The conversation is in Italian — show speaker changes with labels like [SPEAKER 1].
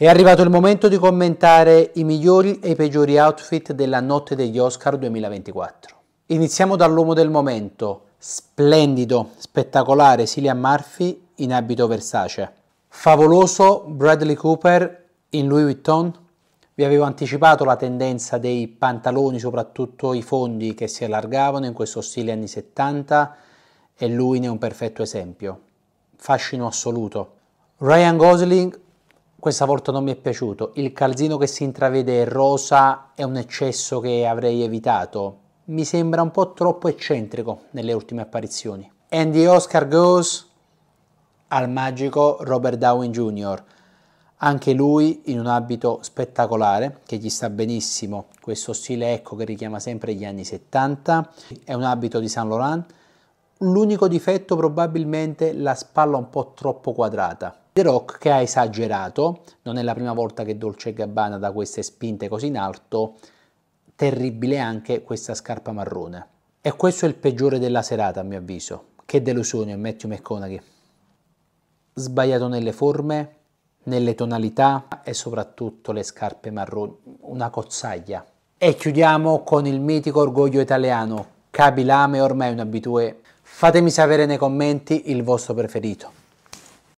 [SPEAKER 1] È arrivato il momento di commentare i migliori e i peggiori outfit della notte degli Oscar 2024. Iniziamo dall'uomo del momento, splendido, spettacolare Cillian Murphy in abito Versace. Favoloso Bradley Cooper in Louis Vuitton. Vi avevo anticipato la tendenza dei pantaloni, soprattutto i fondi che si allargavano in questo stile anni 70 e lui ne è un perfetto esempio. Fascino assoluto. Ryan Gosling questa volta non mi è piaciuto. Il calzino che si intravede rosa è un eccesso che avrei evitato. Mi sembra un po' troppo eccentrico nelle ultime apparizioni. And the Oscar goes al magico Robert Downey Jr. Anche lui in un abito spettacolare che gli sta benissimo, questo stile ecco che richiama sempre gli anni 70. È un abito di Saint Laurent L'unico difetto probabilmente la spalla un po' troppo quadrata. The Rock che ha esagerato, non è la prima volta che Dolce Gabbana dà queste spinte così in alto, terribile anche questa scarpa marrone. E questo è il peggiore della serata a mio avviso. Che delusione Matthew McConaughey. Sbagliato nelle forme, nelle tonalità e soprattutto le scarpe marroni, una cozzaglia. E chiudiamo con il mitico orgoglio italiano. Cabilame ormai un abitué Fatemi sapere nei commenti il vostro preferito.